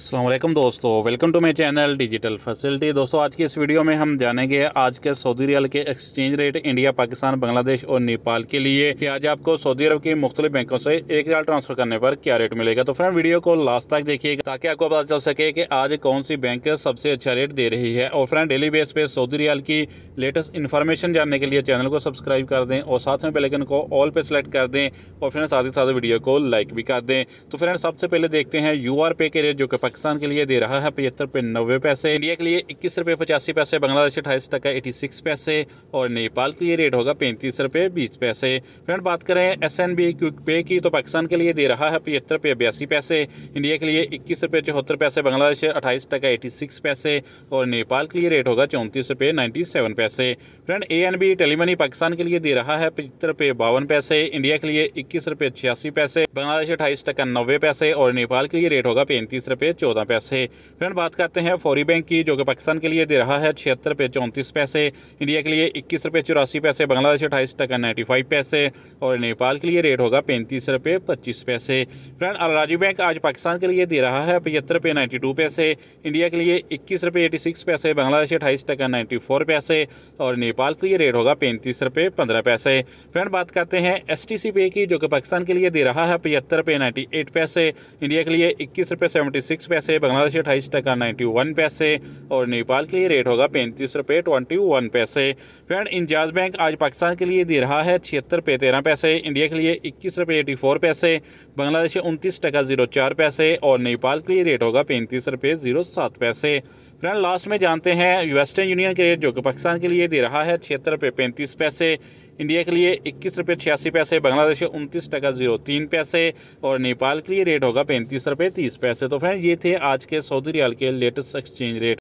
असलम दोस्तों welcome to my channel digital facility दोस्तों आज की इस वीडियो में हम जानेंगे आज के सऊदी रियाल के exchange rate India Pakistan Bangladesh और नेपाल के लिए कि आज आपको सऊदी अरब के मुख्तलि बैंकों से एक रियाल ट्रांसफर करने पर क्या रेट मिलेगा तो फ्रेंड वीडियो को लास्ट तक देखिएगा ताकि आपको पता चल सके कि आज कौन सी बैंक सबसे अच्छा रेट दे रही है और फ्रेंड डेली बेस पे सऊदी रियाल की लेटेस्ट इन्फॉर्मेशन जानने के लिए चैनल को सब्सक्राइब कर दें और साथ में बेलेकन को ऑल पे सेलेक्ट कर दें और फ्रेंड साथ ही साथ वीडियो को लाइक भी कर दें तो फ्रेंड सबसे पहले देखते हैं यू पे के रेट जो कि पाकिस्तान के लिए दे रहा है पचहत्तर रुपये नब्बे पैसे इंडिया के लिए इक्कीस रुपये पचासी पैसे बांग्लादेश अठाईस टका एटी सिक्स पैसे और नेपाल के लिए रेट होगा पैंतीस रुपये बीस पैसे फ्रेंड बात करें एस एन बी क्विक पे की तो पाकिस्तान के लिए दे रहा है पचहत्तर रुपये बयासी पैसे इंडिया के लिए इक्कीस रुपये चौहत्तर पैसे बांग्लादेश अट्ठाईस टका एटी सिक्स पैसे और नेपाल के लिए रेट होगा चौंतीस रुपये नाइन्टी सेवन पैसे friend A N B Telemoney Pakistan के लिए दे रहा है पचहत्तर रुपये बावन पैसे इंडिया के लिए इक्कीस रुपये छियासी पैसे बांग्लादेश अट्ठाईस टका नब्बे पैसे और नेपाल के लिए रेट होगा पैंतीस रुपये चौदह पैसे फ्रेंड बात करते हैं फौरी बैंक की जो कि पाकिस्तान के लिए दे रहा है छिहत्तर रुपये चौंतीस पैसे इंडिया के लिए इक्कीस रुपये चौरासी पैसे बांग्लादेश अट्ठाईस टका नाइन्टी फाइव पैसे और नेपाल के लिए रेट होगा पैंतीस रुपये पच्चीस पैसे फिर अलराजी बैंक आज पाकिस्तान के लिए दे रहा है पचहत्तर रुपये नाइन्टी टू पैसे इंडिया के लिए इक्कीस रुपये एटी सिक्स पैसे बांग्लादेश अट्ठाईस टका नाइन्टी फोर पैसे और नेपाल के लिए रेट होगा पैंतीस रुपये पंद्रह पैसे फिर बात करते हैं एस टी सी पे की जो कि पाकिस्तान के लिए दे रहा है पचहत्तर रुपये नाइन्टी एट पैसे इंडिया के लिए इक्कीस रुपये सेवेंटी सिक्स पैसे बांग्लादेश अट्ठाईस टका नाइन्टी वन पैसे और नेपाल के लिए रेट होगा पैंतीस रुपये ट्वेंटी वन पैसे फ्रेंड इंजाज बैंक आज पाकिस्तान के लिए दे रहा है छिहत्तर रुपये तेरह पैसे इंडिया के लिए इक्कीस रुपये एटी फोर पैसे बांग्लादेश उनतीस टका जीरो चार पैसे और नेपाल के लिए रेट होगा पैंतीस रुपये जीरो सात पैसे फ्रेंड लास्ट में जानते हैं वेस्टर्न यूनियन के रेट जो कि पाकिस्तान के लिए दे रहा है छिहत्तर रुपये पैंतीस पैसे इंडिया के लिए इक्कीस रुपये छियासी पैसे बांग्लादेश उनतीस टका जीरो तीन पैसे और नेपाल के लिए रेट होगा पैंतीस रुपये तीस पैसे तो फ्रेंड ये थे आज के सऊदी रियाल के लेटेस्ट एक्सचेंज रेट